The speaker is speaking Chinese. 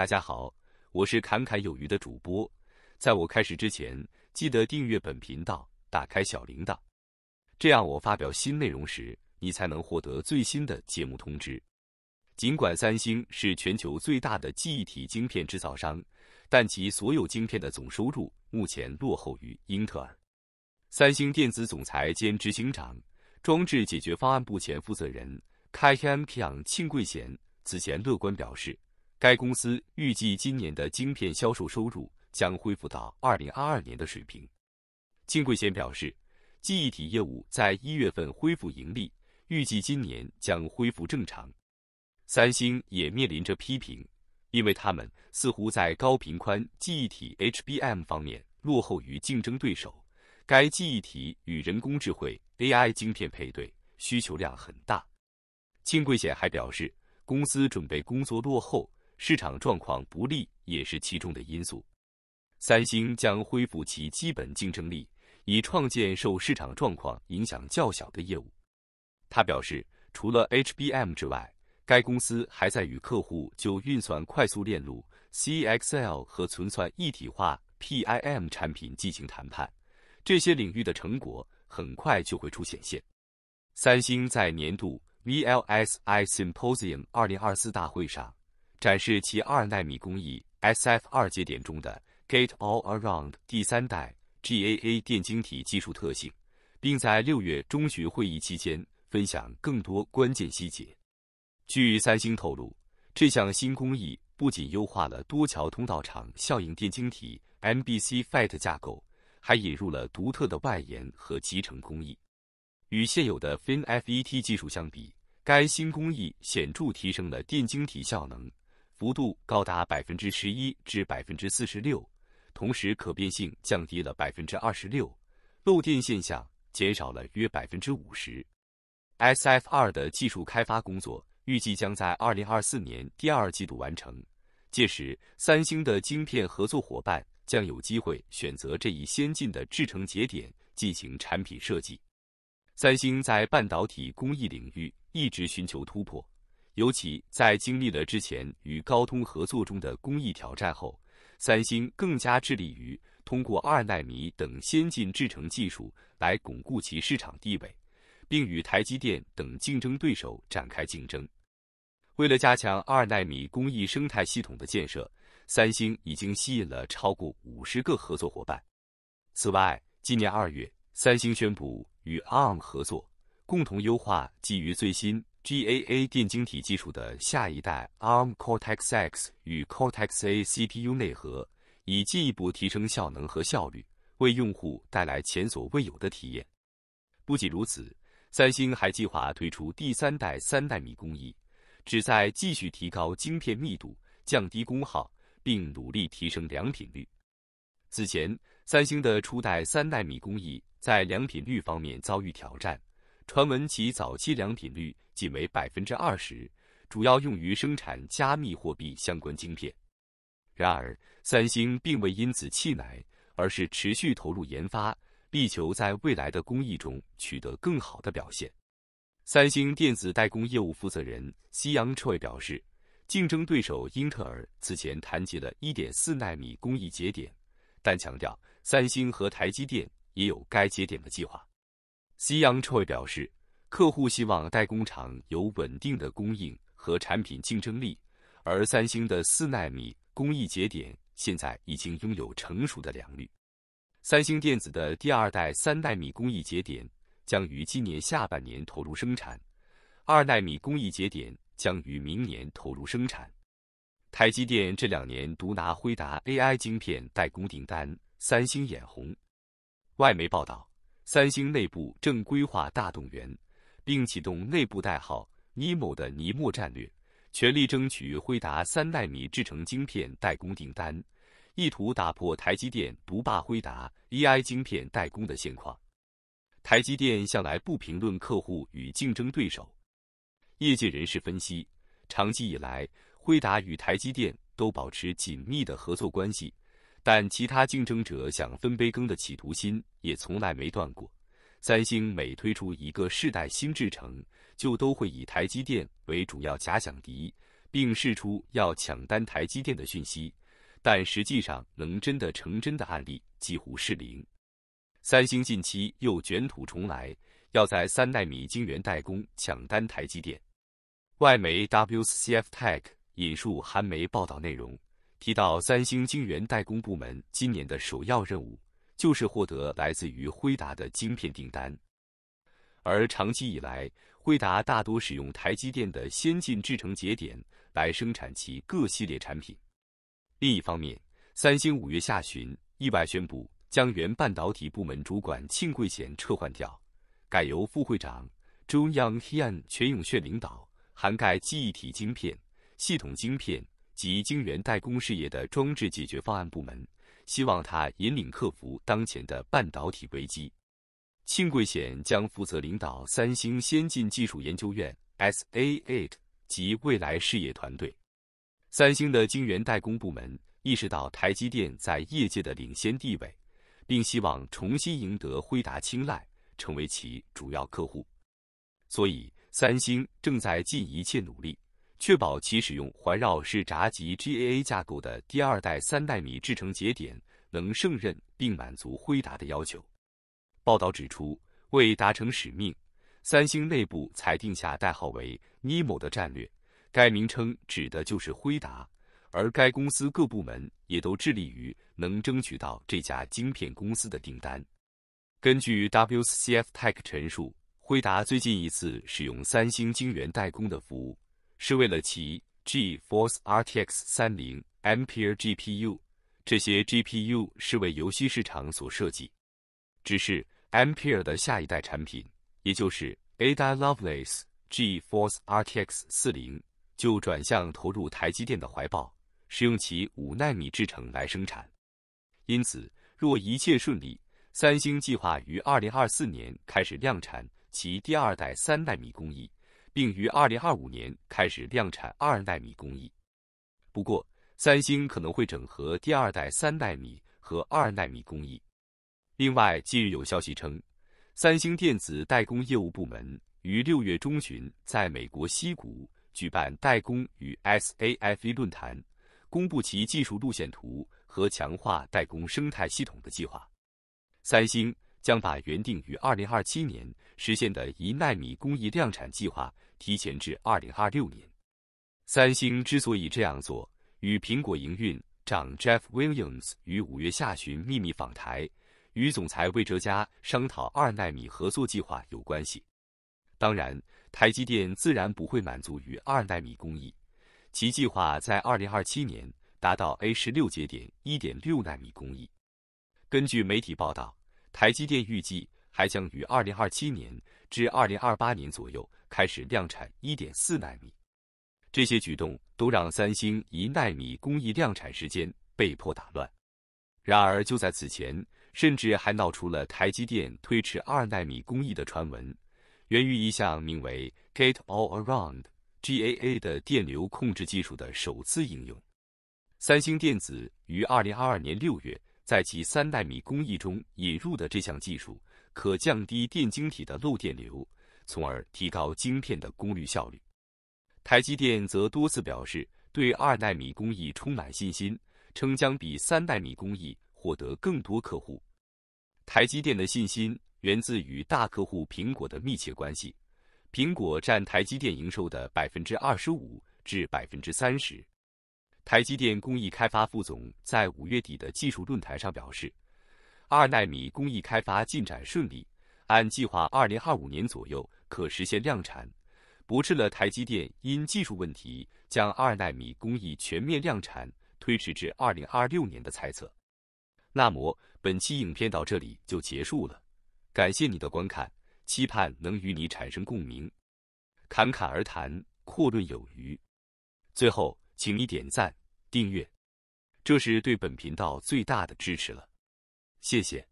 大家好，我是侃侃有余的主播。在我开始之前，记得订阅本频道，打开小铃铛，这样我发表新内容时，你才能获得最新的节目通知。尽管三星是全球最大的记忆体晶片制造商，但其所有晶片的总收入目前落后于英特尔。三星电子总裁兼执行长、装置解决方案部前负责人 Kim k 庆 n g 贵贤此前乐观表示。该公司预计今年的晶片销售收入将恢复到二零二二年的水平。金贵贤表示，记忆体业务在一月份恢复盈利，预计今年将恢复正常。三星也面临着批评，因为他们似乎在高频宽记忆体 HBM 方面落后于竞争对手。该记忆体与人工智慧 AI 晶片配对需求量很大。金贵贤还表示，公司准备工作落后。市场状况不利也是其中的因素。三星将恢复其基本竞争力，以创建受市场状况影响较小的业务。他表示，除了 HBM 之外，该公司还在与客户就运算快速链路 （CXL） 和存算一体化 （PIM） 产品进行谈判。这些领域的成果很快就会出显现。三星在年度 VLSI Symposium 2024大会上。展示其二纳米工艺 S F 二节点中的 Gate All Around 第三代 G A A 电晶体技术特性，并在六月中旬会议期间分享更多关键细节。据三星透露，这项新工艺不仅优化了多桥通道场效应电晶体 M B C FET 架构，还引入了独特的外延和集成工艺。与现有的 Fin F E T 技术相比，该新工艺显著提升了电晶体效能。幅度高达百分之十一至百分之四十六，同时可变性降低了百分之二十六，漏电现象减少了约百分之五十。SF2 的技术开发工作预计将在二零二四年第二季度完成，届时三星的晶片合作伙伴将有机会选择这一先进的制程节点进行产品设计。三星在半导体工艺领域一直寻求突破。尤其在经历了之前与高通合作中的工艺挑战后，三星更加致力于通过二纳米等先进制程技术来巩固其市场地位，并与台积电等竞争对手展开竞争。为了加强二纳米工艺生态系统的建设，三星已经吸引了超过五十个合作伙伴。此外，今年二月，三星宣布与 ARM 合作。共同优化基于最新 GAA 电晶体技术的下一代 Arm Cortex X 与 Cortex A CPU 内核，以进一步提升效能和效率，为用户带来前所未有的体验。不仅如此，三星还计划推出第三代三纳米工艺，旨在继续提高晶片密度、降低功耗，并努力提升良品率。此前，三星的初代三纳米工艺在良品率方面遭遇挑战。传闻其早期良品率仅为百分之二十，主要用于生产加密货币相关晶片。然而，三星并未因此气馁，而是持续投入研发，力求在未来的工艺中取得更好的表现。三星电子代工业务负责人西洋 y Choi 表示，竞争对手英特尔此前谈及了1.4纳米工艺节点，但强调三星和台积电也有该节点的计划。Cyang Choi 表示，客户希望代工厂有稳定的供应和产品竞争力，而三星的四纳米工艺节点现在已经拥有成熟的良率。三星电子的第二代三纳米工艺节点将于今年下半年投入生产，二纳米工艺节点将于明年投入生产。台积电这两年独拿辉达 AI 晶片代工订单，三星眼红。外媒报道。三星内部正规划大动员，并启动内部代号“ n m o 的尼莫战略，全力争取辉达三纳米制成晶片代工订单，意图打破台积电独霸辉达 E I 晶片代工的现况。台积电向来不评论客户与竞争对手。业界人士分析，长期以来，辉达与台积电都保持紧密的合作关系。但其他竞争者想分杯羹的企图心也从来没断过。三星每推出一个世代新制程，就都会以台积电为主要假想敌，并试出要抢单台积电的讯息，但实际上能真的成真的案例几乎是零。三星近期又卷土重来，要在三纳米晶圆代工抢单台积电。外媒 WCF Tech 引述韩媒报道内容。提到三星晶圆代工部门今年的首要任务就是获得来自于辉达的晶片订单，而长期以来，辉达大多使用台积电的先进制程节点来生产其各系列产品。另一方面，三星五月下旬意外宣布将原半导体部门主管庆贵贤撤换掉，改由副会长中央 Hian 全永炫领导，涵盖记忆体晶片、系统晶片。及晶圆代工事业的装置解决方案部门，希望他引领克服当前的半导体危机。庆桂显将负责领导三星先进技术研究院 （SAA） 及未来事业团队。三星的晶圆代工部门意识到台积电在业界的领先地位，并希望重新赢得辉达青睐，成为其主要客户。所以，三星正在尽一切努力。确保其使用环绕式闸极 GAA 架构的第二代三代米制程节点能胜任并满足辉达的要求。报道指出，为达成使命，三星内部裁定下代号为 Nemo 的战略，该名称指的就是辉达，而该公司各部门也都致力于能争取到这家晶片公司的订单。根据 WCF Tech 陈述，辉达最近一次使用三星晶圆代工的服务。是为了其 GeForce RTX 30 Ampere GPU，这些 GPU 是为游戏市场所设计。只是 Ampere 的下一代产品，也就是 Ada Lovelace GeForce RTX 40，就转向投入台积电的怀抱，使用其五纳米制程来生产。因此，若一切顺利，三星计划于2024年开始量产其第二代三纳米工艺。并于二零二五年开始量产二纳米工艺。不过，三星可能会整合第二代三纳米和二纳米工艺。另外，近日有消息称，三星电子代工业务部门于六月中旬在美国西谷举办代工与 SAFe 论坛，公布其技术路线图和强化代工生态系统的计划。三星。将把原定于二零二七年实现的一纳米工艺量产计划提前至二零二六年。三星之所以这样做，与苹果营运长 Jeff Williams 于五月下旬秘密访台，与总裁魏哲嘉商讨二纳米合作计划有关系。当然，台积电自然不会满足于二纳米工艺，其计划在二零二七年达到 A 十六节点一点六纳米工艺。根据媒体报道。台积电预计还将于二零二七年至二零二八年左右开始量产一点四纳米。这些举动都让三星一纳米工艺量产时间被迫打乱。然而就在此前，甚至还闹出了台积电推迟二纳米工艺的传闻，源于一项名为 Gate All Around（GAA） 的电流控制技术的首次应用。三星电子于二零二二年六月。在其三纳米工艺中引入的这项技术，可降低电晶体的漏电流，从而提高晶片的功率效率。台积电则多次表示对二纳米工艺充满信心，称将比三纳米工艺获得更多客户。台积电的信心源自与大客户苹果的密切关系，苹果占台积电营收的百分之二十五至百分之三十。台积电工艺开发副总在五月底的技术论坛上表示，二纳米工艺开发进展顺利，按计划，二零二五年左右可实现量产，驳斥了台积电因技术问题将二纳米工艺全面量产推迟至二零二六年的猜测。那么，本期影片到这里就结束了，感谢你的观看，期盼能与你产生共鸣，侃侃而谈，阔论有余。最后，请你点赞。订阅，这是对本频道最大的支持了，谢谢。